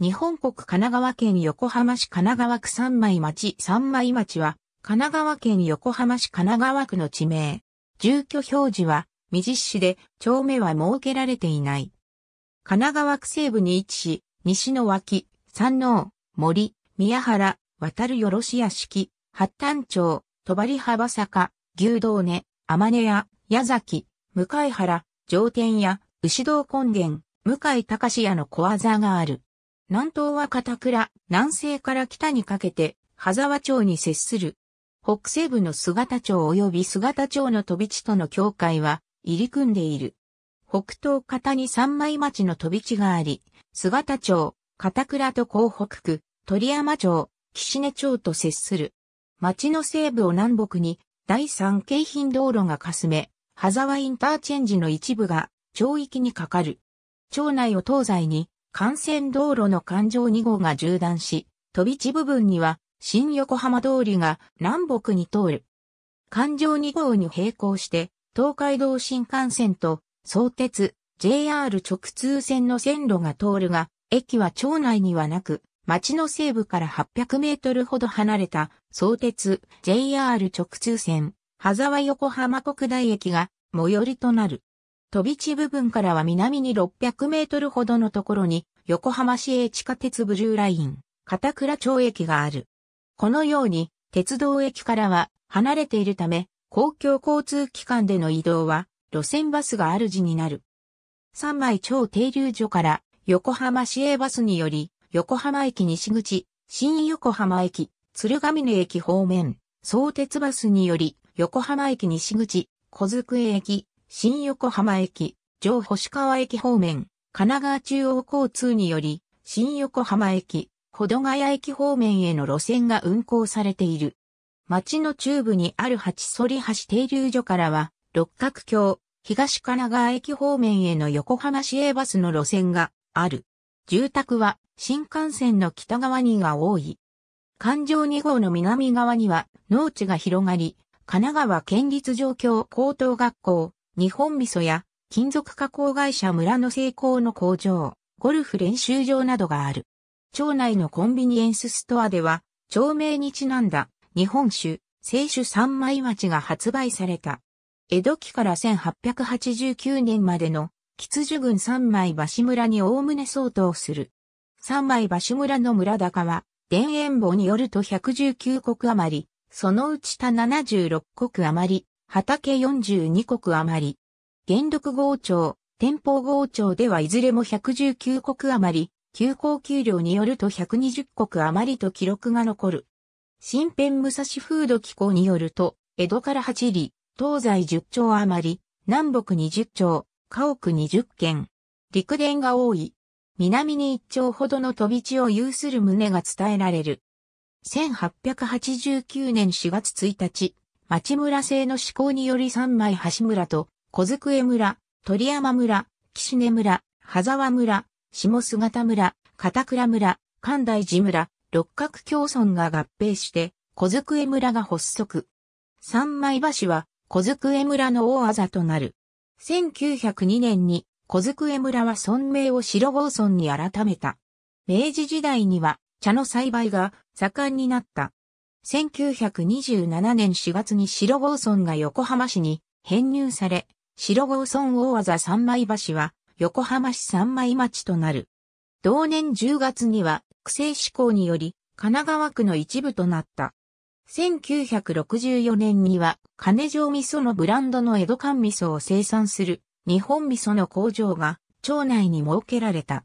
日本国神奈川県横浜市神奈川区三枚町三枚町は、神奈川県横浜市神奈川区の地名。住居表示は、未実施で、町名は設けられていない。神奈川区西部に位置し、西の脇、山王、森、宮原、渡るよろし屋敷、八丹町、戸張幅坂、牛道根、天根屋、矢崎、向原、上天屋、牛道根源、向井隆屋の小技がある。南東は片倉、南西から北にかけて、羽沢町に接する。北西部の姿町及び姿町の飛び地との境界は入り組んでいる。北東方に三枚町の飛び地があり、姿町、片倉と江北区、鳥山町、岸根町と接する。町の西部を南北に第三京浜道路がかすめ、羽沢インターチェンジの一部が町域にかかる。町内を東西に幹線道路の環状2号が縦断し、飛び地部分には新横浜通りが南北に通る。環状2号に並行して、東海道新幹線と相鉄、JR 直通線の線路が通るが、駅は町内にはなく、町の西部から800メートルほど離れた相鉄 JR 直通線、羽沢横浜国大駅が最寄りとなる。飛び地部分からは南に600メートルほどのところに、横浜市営地下鉄ブルーライン、片倉町駅がある。このように、鉄道駅からは離れているため、公共交通機関での移動は、路線バスがある主になる。三枚町停留所から横浜市営バスにより、横浜駅西口、新横浜駅、鶴上峰駅方面、相鉄バスにより、横浜駅西口、小机駅、新横浜駅、上星川駅方面、神奈川中央交通により、新横浜駅、保土ヶ谷駅方面への路線が運行されている。町の中部にある八反橋停留所からは、六角橋、東神奈川駅方面への横浜市営バスの路線がある。住宅は新幹線の北側にが多い。環状2号の南側には農地が広がり、神奈川県立上京高等学校、日本味噌や金属加工会社村の成功の工場、ゴルフ練習場などがある。町内のコンビニエンスストアでは、町名にちなんだ日本酒、清酒三枚町が発売された。江戸期から1889年までの吉樹郡三枚橋村におおむね相当する。三枚橋村の村高は、田園坊によると119国余り、そのうち他76国余り、畑42国余り。元禄豪庁、天保豪庁ではいずれも119国余り、休校給料によると120国余りと記録が残る。新編武蔵風土機構によると、江戸から8里、東西10町余り、南北20町、家屋20軒。陸伝が多い。南に1町ほどの飛び地を有する旨が伝えられる。1889年4月1日、町村制の施行により三枚橋村と小机村、鳥山村、岸根村、羽沢村、下姿村、片倉村、神大寺村、六角共村が合併して、小机村が発足。三枚橋は小机村の大あざとなる。1902年に小机村は村名を白豪村に改めた。明治時代には茶の栽培が盛んになった。1927年4月に白郷村が横浜市に編入され、白郷村大技三枚橋は横浜市三枚町となる。同年10月には区政施行により神奈川区の一部となった。1964年には金城味噌のブランドの江戸間味噌を生産する日本味噌の工場が町内に設けられた。